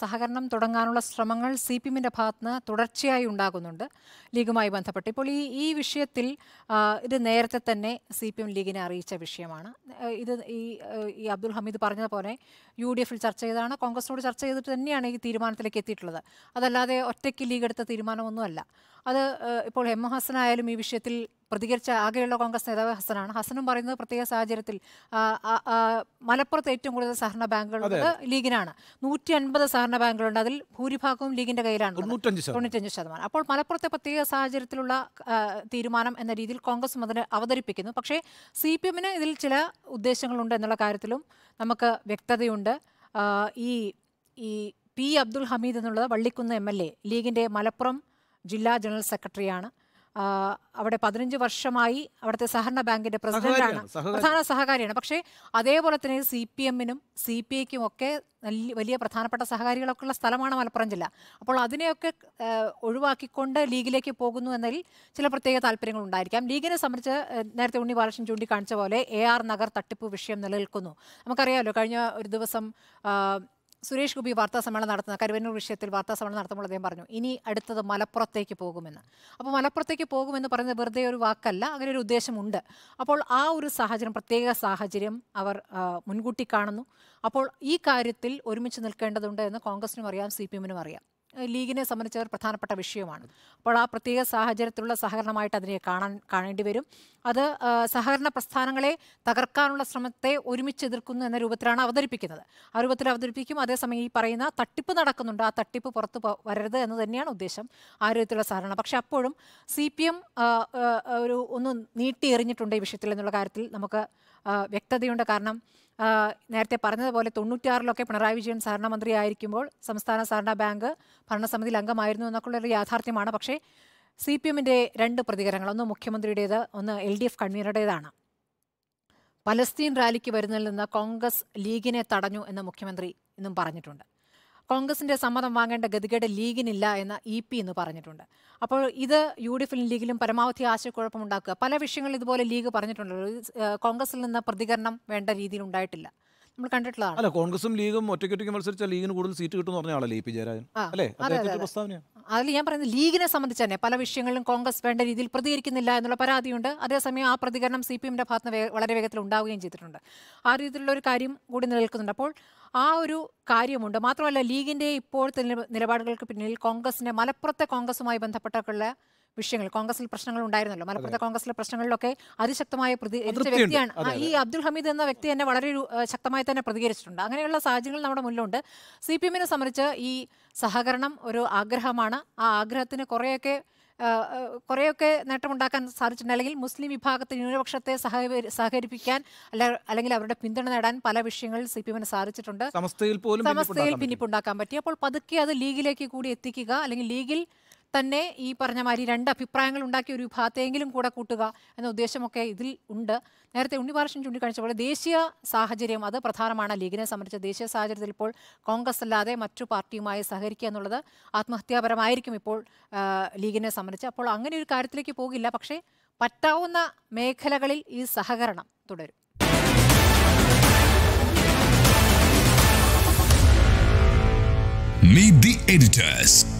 സഹകരണം തുടങ്ങാനുള്ള ശ്രമങ്ങൾ സി പി എമ്മിൻ്റെ നിന്ന് തുടർച്ചയായി ഉണ്ടാകുന്നുണ്ട് ലീഗുമായി ബന്ധപ്പെട്ട് ഇപ്പോൾ ഈ ഈ വിഷയത്തിൽ ഇത് നേരത്തെ തന്നെ സി പി എം ലീഗിനെ അറിയിച്ച വിഷയമാണ് ഇത് ഈ ഈ അബ്ദുൽ ഹമീദ് പറഞ്ഞതുപോലെ യു ഡി എഫിൽ ചർച്ച ചെയ്താണ് കോൺഗ്രസിനോട് ചർച്ച ചെയ്തിട്ട് തന്നെയാണ് ഈ തീരുമാനത്തിലേക്ക് എത്തിയിട്ടുള്ളത് അതല്ലാതെ ഒറ്റയ്ക്ക് ലീഗ് എടുത്ത തീരുമാനമൊന്നുമല്ല അത് ഇപ്പോൾ എം ഹസനായാലും ഈ വിഷയത്തിൽ പ്രതികരിച്ച ആകെയുള്ള കോൺഗ്രസ് നേതാവ് ഹസനാണ് ഹസനും പറയുന്നത് പ്രത്യേക സാഹചര്യത്തിൽ മലപ്പുറത്ത് ഏറ്റവും കൂടുതൽ സഹകരണ ബാങ്കുകളുള്ളത് ലീഗിനാണ് നൂറ്റി അൻപത് സഹകരണ ബാങ്കുകളുണ്ട് അതിൽ ഭൂരിഭാഗവും ലീഗിന്റെ കയ്യിലാണ് തൊണ്ണൂറ്റഞ്ച് ശതമാനം അപ്പോൾ മലപ്പുറത്തെ പ്രത്യേക സാഹചര്യത്തിലുള്ള തീരുമാനം എന്ന രീതിയിൽ കോൺഗ്രസും അതിനെ അവതരിപ്പിക്കുന്നു പക്ഷേ സി പി എമ്മിന് ഇതിൽ ചില ഉദ്ദേശങ്ങളുണ്ട് എന്നുള്ള കാര്യത്തിലും നമുക്ക് വ്യക്തതയുണ്ട് ഈ ഈ പി അബ്ദുൽ ഹമീദ് എന്നുള്ളത് വള്ളിക്കുന്ന് എം എൽ എ ലീഗിൻ്റെ മലപ്പുറം ജില്ലാ ജനറൽ സെക്രട്ടറിയാണ് അവിടെ പതിനഞ്ച് വർഷമായി അവിടുത്തെ സഹകരണ ബാങ്കിന്റെ പ്രസിഡന്റാണ് പ്രധാന സഹകാരിയാണ് പക്ഷേ അതേപോലെ തന്നെ സി പി എമ്മിനും സി പി ഐക്കും ഒക്കെ വലിയ പ്രധാനപ്പെട്ട സഹകാരികളൊക്കെ ഉള്ള സ്ഥലമാണ് മലപ്പുറം ജില്ല അപ്പോൾ അതിനെയൊക്കെ ഒഴിവാക്കിക്കൊണ്ട് ലീഗിലേക്ക് പോകുന്നു എന്നതിൽ ചില പ്രത്യേക താല്പര്യങ്ങൾ ഉണ്ടായിരിക്കാം ലീഗിനെ സംബന്ധിച്ച് നേരത്തെ ഉണ്ണി ബാലകൃഷ്ണൻ ചൂണ്ടിക്കാണിച്ച പോലെ എ ആർ നഗർ തട്ടിപ്പ് വിഷയം നിലനിൽക്കുന്നു നമുക്കറിയാമല്ലോ കഴിഞ്ഞ ഒരു ദിവസം സുരേഷ് ഗോപി വാർത്താ സമ്മേളനം നടത്തുന്ന കരുവന്നൂർ വിഷയത്തിൽ വാർത്താ സമ്മേളനം നടത്തുമ്പോൾ അദ്ദേഹം പറഞ്ഞു ഇനി അടുത്തത് മലപ്പുറത്തേക്ക് പോകുമെന്ന് അപ്പോൾ മലപ്പുറത്തേക്ക് പോകുമെന്ന് പറയുന്നത് വെറുതെ ഒരു വാക്കല്ല അങ്ങനെ ഒരു ഉദ്ദേശമുണ്ട് അപ്പോൾ ആ ഒരു സാഹചര്യം പ്രത്യേക സാഹചര്യം അവർ മുൻകൂട്ടി കാണുന്നു അപ്പോൾ ഈ കാര്യത്തിൽ ഒരുമിച്ച് നിൽക്കേണ്ടതുണ്ട് എന്ന് കോൺഗ്രസിനും അറിയാം സി പി എമ്മിനും അറിയാം ലീഗിനെ സംബന്ധിച്ച ഒരു പ്രധാനപ്പെട്ട വിഷയമാണ് അപ്പോൾ ആ പ്രത്യേക സാഹചര്യത്തിലുള്ള സഹകരണമായിട്ട് അതിനെ കാണാൻ കാണേണ്ടി വരും അത് സഹകരണ പ്രസ്ഥാനങ്ങളെ തകർക്കാനുള്ള ശ്രമത്തെ ഒരുമിച്ച് എതിർക്കുന്നു എന്ന രൂപത്തിലാണ് അവതരിപ്പിക്കുന്നത് ആ രൂപത്തിൽ അവതരിപ്പിക്കും അതേസമയം ഈ പറയുന്ന തട്ടിപ്പ് നടക്കുന്നുണ്ട് ആ തട്ടിപ്പ് പുറത്ത് വരരുത് എന്ന് തന്നെയാണ് ഉദ്ദേശം ആ രൂപത്തിലുള്ള സഹകരണം പക്ഷെ അപ്പോഴും സി പി എം ഒരു ഒന്ന് നീട്ടി എറിഞ്ഞിട്ടുണ്ട് ഈ വിഷയത്തിൽ എന്നുള്ള കാര്യത്തിൽ നമുക്ക് വ്യക്തതയുണ്ട് കാരണം നേരത്തെ പറഞ്ഞതുപോലെ തൊണ്ണൂറ്റാറിലൊക്കെ പിണറായി വിജയൻ സഹകരണ ആയിരിക്കുമ്പോൾ സംസ്ഥാന സഹകരണ ബാങ്ക് ഭരണസമിതിയിൽ അംഗമായിരുന്നു എന്നൊക്കെയുള്ള ഒരു യാഥാർത്ഥ്യമാണ് പക്ഷേ സി പി എമ്മിൻ്റെ രണ്ട് പ്രതികരണങ്ങൾ ഒന്ന് മുഖ്യമന്ത്രിയുടേത് ഒന്ന് എൽ ഡി എഫ് കൺവീനറുടേതാണ് പലസ്തീൻ റാലിക്ക് വരുന്നതിൽ നിന്ന് കോൺഗ്രസ് ലീഗിനെ തടഞ്ഞു എന്ന് മുഖ്യമന്ത്രി ഇന്നും പറഞ്ഞിട്ടുണ്ട് കോൺഗ്രസിന്റെ സമ്മതം വാങ്ങേണ്ട ഗതികേട് ലീഗിനില്ല എന്ന് ഇ പി എന്ന് പറഞ്ഞിട്ടുണ്ട് അപ്പോൾ ഇത് യു ഡി എഫിലും ലീഗിലും പരമാവധി ആശയക്കുഴപ്പമുണ്ടാക്കുക പല വിഷയങ്ങളിൽ ഇതുപോലെ ലീഗ് പറഞ്ഞിട്ടുണ്ടല്ലോ കോൺഗ്രസിൽ നിന്ന് പ്രതികരണം വേണ്ട രീതിയിൽ ഉണ്ടായിട്ടില്ല നമ്മൾ കണ്ടിട്ടുള്ളതാണ് അല്ല കോൺഗ്രസും ലീഗും ഒറ്റയ്ക്ക് മത്സരിച്ച ലീഗിന് കൂടുതൽ സീറ്റ് കിട്ടും എന്ന് പറഞ്ഞ ആളല്ലേ ഇ പി ജയരാജൻ അല്ലേ പ്രസ്താവനയാണ് അതിൽ ഞാൻ പറയുന്നത് ലീഗിനെ സംബന്ധിച്ച് തന്നെ പല വിഷയങ്ങളിലും കോൺഗ്രസ് വേണ്ട രീതിയിൽ പ്രതികരിക്കുന്നില്ല എന്നുള്ള പരാതിയുണ്ട് അതേസമയം ആ പ്രതികരണം സി പി എമ്മിൻ്റെ ഭാഗത്ത് വളരെ വേഗത്തിൽ ഉണ്ടാവുകയും ചെയ്തിട്ടുണ്ട് ആ രീതിയിലുള്ള ഒരു കാര്യം കൂടി നിലനിൽക്കുന്നുണ്ട് അപ്പോൾ ആ ഒരു കാര്യമുണ്ട് മാത്രമല്ല ലീഗിൻ്റെ ഇപ്പോഴത്തെ നിലപാടുകൾക്ക് പിന്നിൽ കോൺഗ്രസിൻ്റെ മലപ്പുറത്തെ കോൺഗ്രസുമായി ബന്ധപ്പെട്ടൊക്കെയുള്ള വിഷയങ്ങൾ കോൺഗ്രസിൽ പ്രശ്നങ്ങൾ ഉണ്ടായിരുന്നല്ലോ മലപ്പുറത്തെ കോൺഗ്രസിലെ പ്രശ്നങ്ങളിലൊക്കെ അതിശക്തമായ പ്രതികരിച്ച വ്യക്തിയാണ് ഈ അബ്ദുൽ ഹമീദ് എന്ന വ്യക്തി തന്നെ വളരെ ശക്തമായി തന്നെ പ്രതികരിച്ചിട്ടുണ്ട് അങ്ങനെയുള്ള സാഹചര്യങ്ങൾ നമ്മുടെ മുന്നിലുണ്ട് സി പി എമ്മിനെ സംബന്ധിച്ച് ഈ സഹകരണം ഒരു ആഗ്രഹമാണ് ആ ആഗ്രഹത്തിന് കുറേയൊക്കെ കുറേയൊക്കെ നേട്ടമുണ്ടാക്കാൻ സാധിച്ചിട്ടുണ്ട് അല്ലെങ്കിൽ മുസ്ലിം വിഭാഗത്തെ ന്യൂനപക്ഷത്തെ സഹകരിപ്പിക്കാൻ അല്ല അല്ലെങ്കിൽ അവരുടെ പിന്തുണ നേടാൻ പല വിഷയങ്ങളിൽ സി പി എമ്മിന് സാധിച്ചിട്ടുണ്ട് സമസ്തയിൽ പിന്നിപ്പുണ്ടാക്കാൻ പറ്റി അപ്പോൾ പതുക്കെ അത് ലീഗിലേക്ക് കൂടി എത്തിക്കുക അല്ലെങ്കിൽ ലീഗിൽ തന്നെ ഈ പറഞ്ഞ മാതിരി രണ്ട് അഭിപ്രായങ്ങൾ ഉണ്ടാക്കിയ ഒരു വിഭാഗത്തെങ്കിലും കൂടെ കൂട്ടുക എന്ന ഉദ്ദേശമൊക്കെ ഇതിൽ ഉണ്ട് നേരത്തെ ഉണ്ണിപാർഷൻ ചൂണ്ടിക്കാണിച്ച പോലെ ദേശീയ സാഹചര്യം അത് പ്രധാനമാണ് ലീഗിനെ സംബന്ധിച്ച് ദേശീയ സാഹചര്യത്തിൽ ഇപ്പോൾ കോൺഗ്രസ് അല്ലാതെ മറ്റു പാർട്ടിയുമായി സഹകരിക്കുക എന്നുള്ളത് ആത്മഹത്യാപരമായിരിക്കും ഇപ്പോൾ ലീഗിനെ സംബന്ധിച്ച് അപ്പോൾ അങ്ങനെ ഒരു കാര്യത്തിലേക്ക് പോകില്ല പക്ഷേ പറ്റാവുന്ന മേഖലകളിൽ ഈ സഹകരണം തുടരും Meet the editors.